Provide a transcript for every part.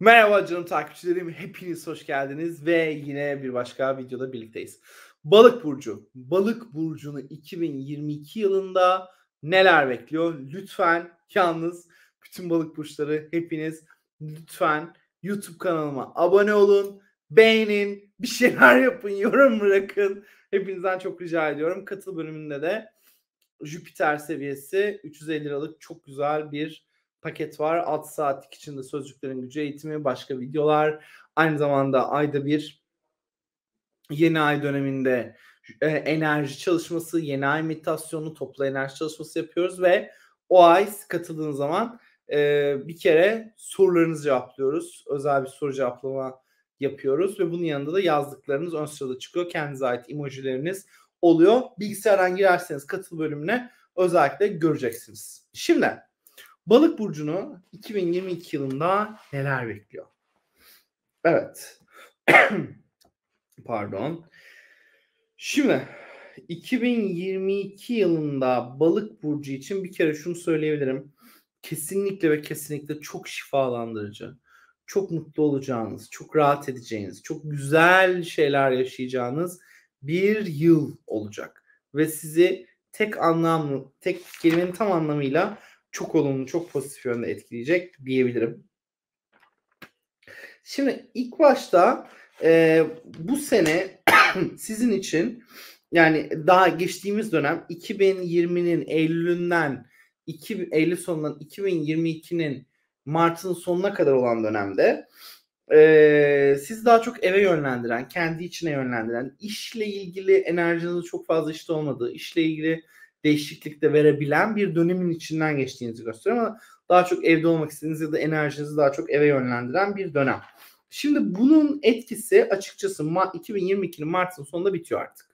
Merhaba canım takipçilerim. Hepiniz hoş geldiniz ve yine bir başka videoda birlikteyiz. Balık burcu. Balık burcunu 2022 yılında neler bekliyor? Lütfen yalnız bütün balık burçları hepiniz lütfen YouTube kanalıma abone olun, beğenin, bir şeyler yapın, yorum bırakın. Hepinizden çok rica ediyorum. Katıl bölümünde de Jüpiter seviyesi 350 liralık çok güzel bir paket var. 6 saatlik içinde sözcüklerin gücü eğitimi, başka videolar. Aynı zamanda ayda bir yeni ay döneminde e, enerji çalışması, yeni ay meditasyonu, toplu enerji çalışması yapıyoruz ve o ay katıldığınız zaman e, bir kere sorularınızı cevaplıyoruz. Özel bir soru cevaplama yapıyoruz ve bunun yanında da yazdıklarınız ön sırada çıkıyor. Kendinize ait emojileriniz oluyor. Bilgisayardan girerseniz katıl bölümüne özellikle göreceksiniz. Şimdi Balık burcunu 2022 yılında neler bekliyor? Evet. Pardon. Şimdi 2022 yılında balık burcu için bir kere şunu söyleyebilirim. Kesinlikle ve kesinlikle çok şifalandırıcı. Çok mutlu olacağınız, çok rahat edeceğiniz, çok güzel şeyler yaşayacağınız bir yıl olacak. Ve sizi tek anlamlı, tek kelimenin tam anlamıyla çok olumlu, çok pozitif yönde etkileyecek diyebilirim. Şimdi ilk başta e, bu sene sizin için yani daha geçtiğimiz dönem 2020'nin Eylül'ünden 2, Eylül sonundan 2022'nin Mart'ın sonuna kadar olan dönemde e, siz daha çok eve yönlendiren, kendi içine yönlendiren, işle ilgili enerjinizin çok fazla işte olmadığı, işle ilgili değişiklik de verebilen bir dönemin içinden geçtiğinizi gösteriyor ama daha çok evde olmak istediğiniz ya da enerjinizi daha çok eve yönlendiren bir dönem. Şimdi bunun etkisi açıkçası 2022'nin Mart'ın sonunda bitiyor artık.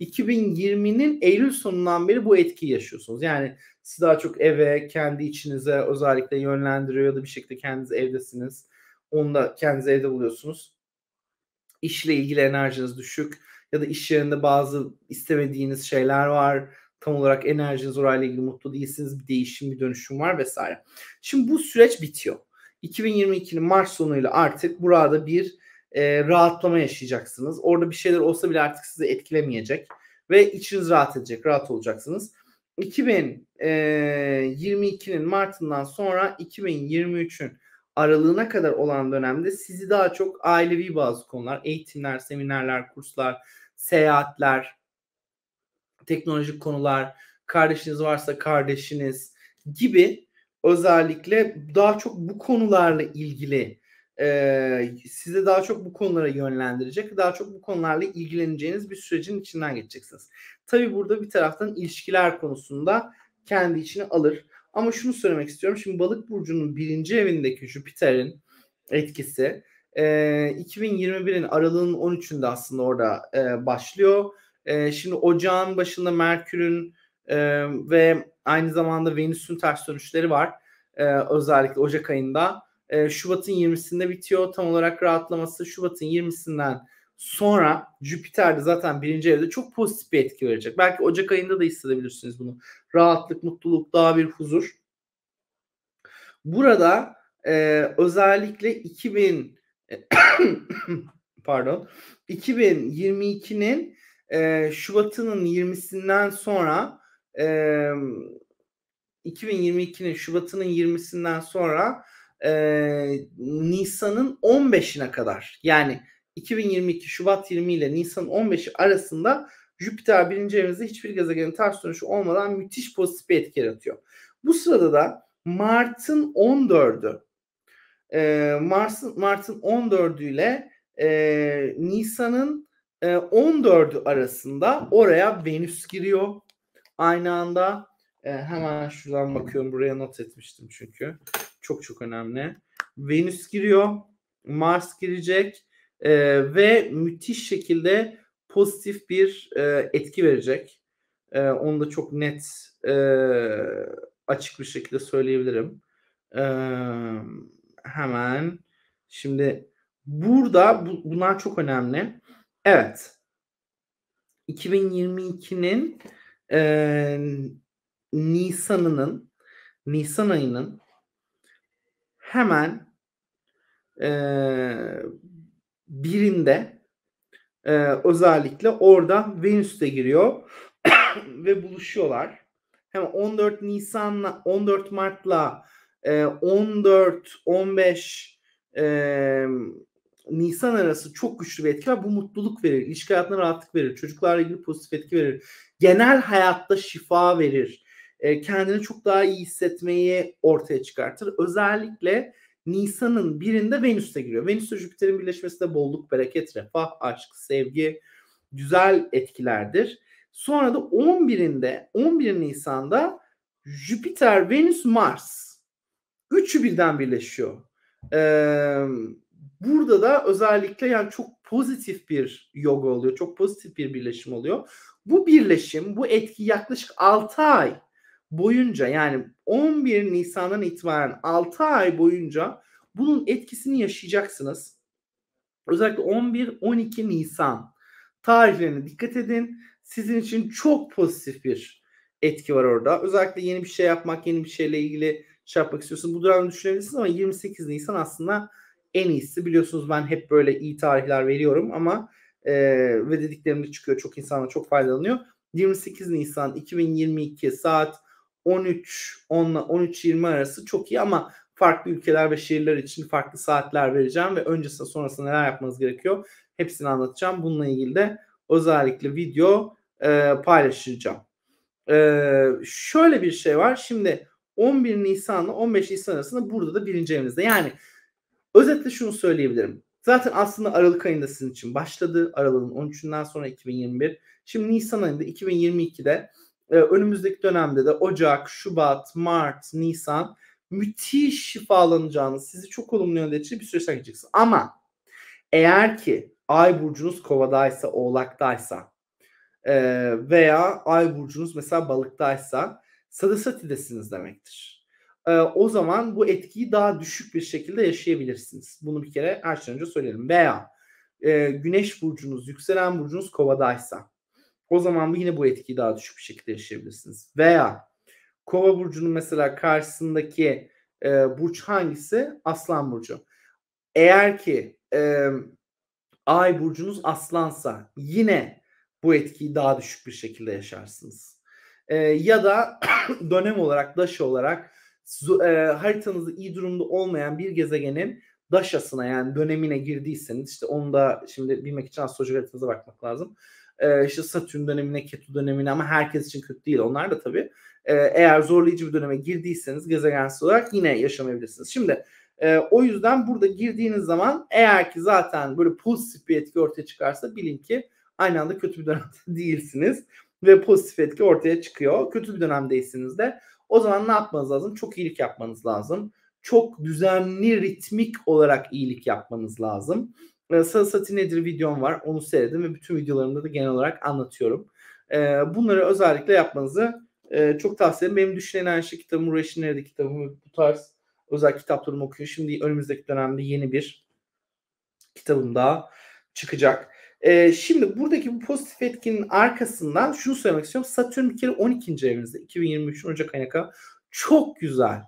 2020'nin Eylül sonundan beri bu etkiyi yaşıyorsunuz. Yani siz daha çok eve, kendi içinize özellikle yönlendiriyor ya da bir şekilde kendiniz evdesiniz. Onu da kendiniz evde buluyorsunuz. İşle ilgili enerjiniz düşük ya da iş yerinde bazı istemediğiniz şeyler var tam olarak enerjiniz orayla ilgili mutlu değilsiniz. Bir değişim, bir dönüşüm var vesaire. Şimdi bu süreç bitiyor. 2022'nin Mart sonuyla artık burada bir e, rahatlama yaşayacaksınız. Orada bir şeyler olsa bile artık sizi etkilemeyecek ve içiniz rahat edecek, rahat olacaksınız. 2022'nin e, Mart'ından sonra 2023'ün aralığına kadar olan dönemde sizi daha çok ailevi bazı konular, eğitimler, seminerler, kurslar, seyahatler, teknolojik konular, kardeşiniz varsa kardeşiniz gibi özellikle daha çok bu konularla ilgili e, size daha çok bu konulara yönlendirecek, daha çok bu konularla ilgileneceğiniz bir sürecin içinden geçeceksiniz. Tabi burada bir taraftan ilişkiler konusunda kendi içine alır. Ama şunu söylemek istiyorum. Şimdi Balık Burcu'nun birinci evindeki Jüpiter'in etkisi e, 2021'in aralığının 13'ünde aslında orada e, başlıyor e, şimdi ocağın başında Merkür'ün e, ve aynı zamanda Venüs'ün ters dönüşleri var. E, özellikle Ocak ayında. E, Şubat'ın 20'sinde bitiyor. Tam olarak rahatlaması Şubat'ın 20'sinden sonra Jüpiter de zaten birinci evde çok pozitif bir etki verecek. Belki Ocak ayında da hissedebilirsiniz bunu. Rahatlık, mutluluk, daha bir huzur. Burada e, özellikle 2000 pardon 2022'nin e, Şubat'ının 20'sinden sonra e, 2022'nin Şubat'ının 20'sinden sonra e, Nisan'ın 15'ine kadar yani 2022 Şubat 20 ile Nisan 15'i arasında Jüpiter birinci evinizde hiçbir gezegenin ters dönüşü olmadan müthiş pozitif bir etki yaratıyor. Bu sırada da Mart'ın 14'ü e, Mars'ın Mart'ın 14'ü ile e, Nisan'ın 14 ee, arasında oraya Venüs giriyor. Aynı anda e, hemen şuradan bakıyorum. Buraya not etmiştim çünkü. Çok çok önemli. Venüs giriyor. Mars girecek. E, ve müthiş şekilde pozitif bir e, etki verecek. E, onu da çok net açık bir şekilde söyleyebilirim. hemen şimdi burada bunlar çok önemli. Evet. 2022'nin e, Nisan'ının Nisan ayının hemen e, birinde e, özellikle orada Venüs'te giriyor ve buluşuyorlar. Hem 14 Nisan'la 14 Mart'la e, 14 15 e, Nisan arası çok güçlü bir etki var. Bu mutluluk verir. ilişki hayatına rahatlık verir. Çocuklarla ilgili pozitif etki verir. Genel hayatta şifa verir. E, kendini çok daha iyi hissetmeyi ortaya çıkartır. Özellikle Nisan'ın birinde Venüs'e giriyor. Venüs ve Jüpiter'in birleşmesi de bolluk, bereket, refah, aşk, sevgi, güzel etkilerdir. Sonra da 11'inde 11 Nisan'da Jüpiter, Venüs, Mars. Üçü birden birleşiyor. Ee, Burada da özellikle yani çok pozitif bir yoga oluyor. Çok pozitif bir birleşim oluyor. Bu birleşim, bu etki yaklaşık 6 ay boyunca yani 11 Nisan'dan itibaren 6 ay boyunca bunun etkisini yaşayacaksınız. Özellikle 11-12 Nisan tarihlerine dikkat edin. Sizin için çok pozitif bir etki var orada. Özellikle yeni bir şey yapmak, yeni bir şeyle ilgili şey yapmak istiyorsun. Bu dönem düşünebilirsiniz ama 28 Nisan aslında en iyisi. Biliyorsunuz ben hep böyle iyi tarihler veriyorum ama e, ve dediklerimiz çıkıyor. Çok insana çok faydalanıyor. 28 Nisan 2022 saat 13 10 13-20 arası çok iyi ama farklı ülkeler ve şehirler için farklı saatler vereceğim ve öncesinde sonrasında neler yapmanız gerekiyor hepsini anlatacağım. Bununla ilgili de özellikle video e, paylaşacağım. E, şöyle bir şey var. Şimdi 11 Nisan ile 15 Nisan arasında burada da birinci evimizde. Yani Özetle şunu söyleyebilirim. Zaten aslında Aralık ayında sizin için başladı. Aralık'ın 13'ünden sonra 2021. Şimdi Nisan ayında 2022'de e, önümüzdeki dönemde de Ocak, Şubat, Mart, Nisan müthiş şifalanacağınız, sizi çok olumlu yönde için bir süreçten geçeceksiniz. Ama eğer ki ay burcunuz kovadaysa, oğlaktaysa e, veya ay burcunuz mesela balıktaysa sadasatidesiniz demektir e, o zaman bu etkiyi daha düşük bir şekilde yaşayabilirsiniz. Bunu bir kere her şeyden önce söyleyelim. Veya e, güneş burcunuz, yükselen burcunuz kovadaysa o zaman yine bu etkiyi daha düşük bir şekilde yaşayabilirsiniz. Veya kova burcunun mesela karşısındaki e, burç hangisi? Aslan burcu. Eğer ki e, ay burcunuz aslansa yine bu etkiyi daha düşük bir şekilde yaşarsınız. E, ya da dönem olarak, daşı olarak e, haritanızda iyi durumda olmayan bir gezegenin daşasına yani dönemine girdiyseniz işte onu da şimdi bilmek için astrolojik haritanıza bakmak lazım. E, işte Satürn dönemine, Ketu dönemine ama herkes için kötü değil onlar da tabii. E, eğer zorlayıcı bir döneme girdiyseniz gezegensiz olarak yine yaşamayabilirsiniz. Şimdi e, o yüzden burada girdiğiniz zaman eğer ki zaten böyle pozitif bir etki ortaya çıkarsa bilin ki aynı anda kötü bir dönemde değilsiniz ve pozitif etki ortaya çıkıyor. Kötü bir dönemdeysiniz de o zaman ne yapmanız lazım? Çok iyilik yapmanız lazım. Çok düzenli ritmik olarak iyilik yapmanız lazım. E, ee, Sarasati nedir videom var. Onu seyredin ve bütün videolarımda da genel olarak anlatıyorum. Ee, bunları özellikle yapmanızı e, çok tavsiye ederim. Benim Düşünen Enerji kitabım, Uğraşın Nerede kitabım bu tarz özel kitaplarımı okuyor. Şimdi önümüzdeki dönemde yeni bir kitabım daha çıkacak. E, şimdi buradaki bu pozitif etkinin arkasından şunu söylemek istiyorum. Satürn bir kere 12. evinizde 2023 Ocak ayına kadar çok güzel.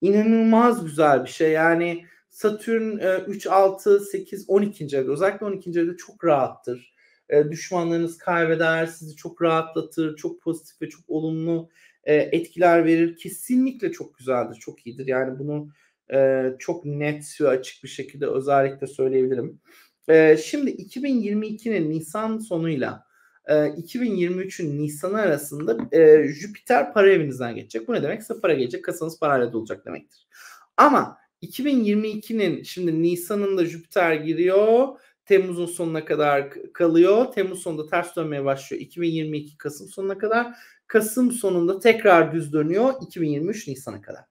inanılmaz güzel bir şey. Yani Satürn e, 3, 6, 8, 12. evde özellikle 12. evde çok rahattır. E, düşmanlarınız kaybeder, sizi çok rahatlatır, çok pozitif ve çok olumlu e, etkiler verir. Kesinlikle çok güzeldir, çok iyidir. Yani bunu e, çok net ve açık bir şekilde özellikle söyleyebilirim. E, şimdi 2022'nin Nisan sonuyla e, 2023'ün Nisan'ı arasında e, Jüpiter para evinizden geçecek. Bu ne demek? Size para gelecek. Kasanız parayla dolacak demektir. Ama 2022'nin şimdi Nisan'ında Jüpiter giriyor. Temmuz'un sonuna kadar kalıyor. Temmuz sonunda ters dönmeye başlıyor. 2022 Kasım sonuna kadar. Kasım sonunda tekrar düz dönüyor 2023 Nisan'a kadar.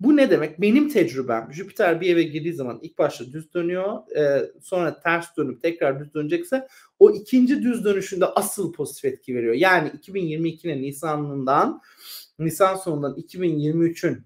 Bu ne demek? Benim tecrübem Jüpiter bir eve girdiği zaman ilk başta düz dönüyor. E, sonra ters dönüp tekrar düz dönecekse o ikinci düz dönüşünde asıl pozitif etki veriyor. Yani 2022'nin Nisan'ından Nisan sonundan 2023'ün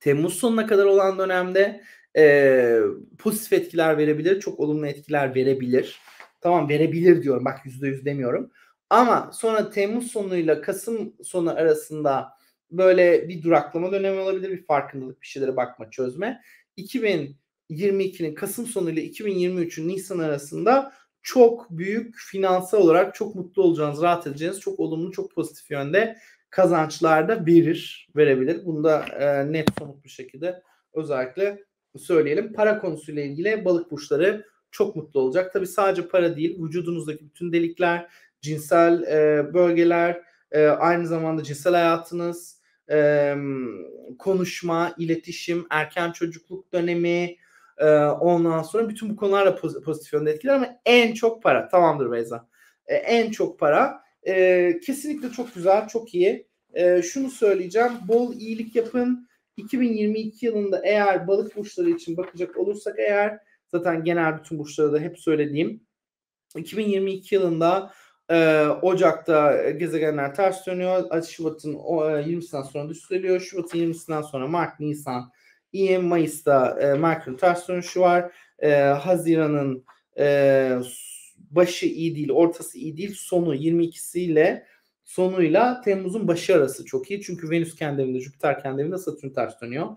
Temmuz sonuna kadar olan dönemde e, pozitif etkiler verebilir. Çok olumlu etkiler verebilir. Tamam verebilir diyorum. Bak %100 demiyorum. Ama sonra Temmuz sonuyla Kasım sonu arasında böyle bir duraklama dönemi olabilir, bir farkındalık, bir şeylere bakma, çözme. 2022'nin Kasım sonu ile 2023'ün Nisan arasında çok büyük finansal olarak çok mutlu olacağınız, rahat edeceğiniz çok olumlu, çok pozitif yönde kazançlar da verir, verebilir. Bunu da e, net somut bir şekilde özellikle söyleyelim. Para konusuyla ilgili balık burçları çok mutlu olacak. Tabi sadece para değil, vücudunuzdaki bütün delikler, cinsel e, bölgeler, e, aynı zamanda cinsel hayatınız, e, konuşma, iletişim, erken çocukluk dönemi, e, ondan sonra bütün bu konularla pozitif, pozitif yönde etkiler ama en çok para. Tamamdır Beyza. E, en çok para. E, kesinlikle çok güzel, çok iyi. E, şunu söyleyeceğim. Bol iyilik yapın. 2022 yılında eğer balık burçları için bakacak olursak eğer zaten genel bütün burçlara da hep söylediğim 2022 yılında ee, e, Ocak'ta gezegenler ters dönüyor. Şubat'ın o, e, 20'sinden sonra düzeliyor. Şubat'ın 20'sinden sonra Mart, Nisan, İyem Mayıs'ta e, Merkür ters dönüşü var. E, Haziran'ın e, başı iyi değil, ortası iyi değil. Sonu 22'siyle sonuyla Temmuz'un başı arası çok iyi. Çünkü Venüs kendi evinde, Jüpiter kendi evinde, Satürn ters dönüyor.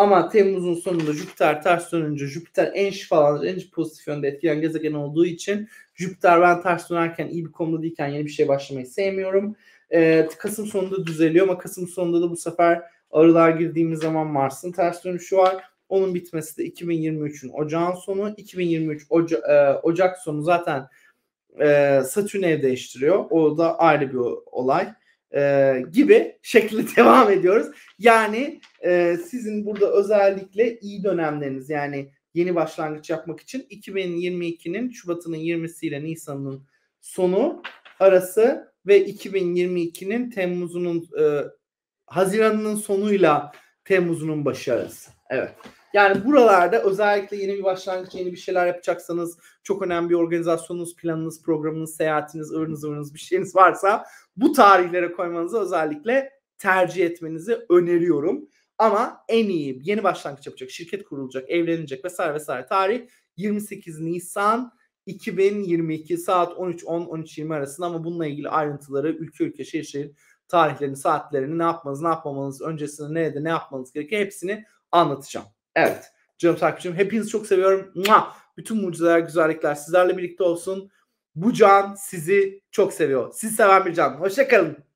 Ama Temmuz'un sonunda Jüpiter ters dönünce Jüpiter en falan en pozitif yönde etkilen gezegen olduğu için Jüpiter ben ters dönerken iyi bir konuda değilken yeni bir şey başlamayı sevmiyorum. Ee, Kasım sonunda düzeliyor ama Kasım sonunda da bu sefer arılar girdiğimiz zaman Mars'ın ters dönüşü var. Onun bitmesi de 2023'ün Ocağın sonu. 2023 Oca, e, Ocak sonu zaten e, Satürn ev değiştiriyor. O da ayrı bir olay e, gibi şekilde devam ediyoruz. Yani e, sizin burada özellikle iyi dönemleriniz yani yeni başlangıç yapmak için 2022'nin Şubat'ının 20'si ile Nisan'ın sonu arası ve 2022'nin Temmuz'unun e, Haziran'ın sonuyla Temmuz'unun başı arası. Evet. Yani buralarda özellikle yeni bir başlangıç, yeni bir şeyler yapacaksanız, çok önemli bir organizasyonunuz, planınız, programınız, seyahatiniz, ıvırınız ıvırınız bir şeyiniz varsa bu tarihlere koymanızı özellikle tercih etmenizi öneriyorum. Ama en iyi yeni başlangıç yapacak, şirket kurulacak, evlenecek vesaire vesaire tarih 28 Nisan 2022 saat 13.10-13.20 arasında ama bununla ilgili ayrıntıları ülke ülke şehir şehir tarihlerini, saatlerini, ne yapmanız, ne yapmamanız, öncesinde nerede ne yapmanız gerekiyor hepsini anlatacağım. Evet. Canım takipçim hepinizi çok seviyorum. Bütün mucizeler, güzellikler sizlerle birlikte olsun. Bu can sizi çok seviyor. Siz seven bir can. Hoşçakalın.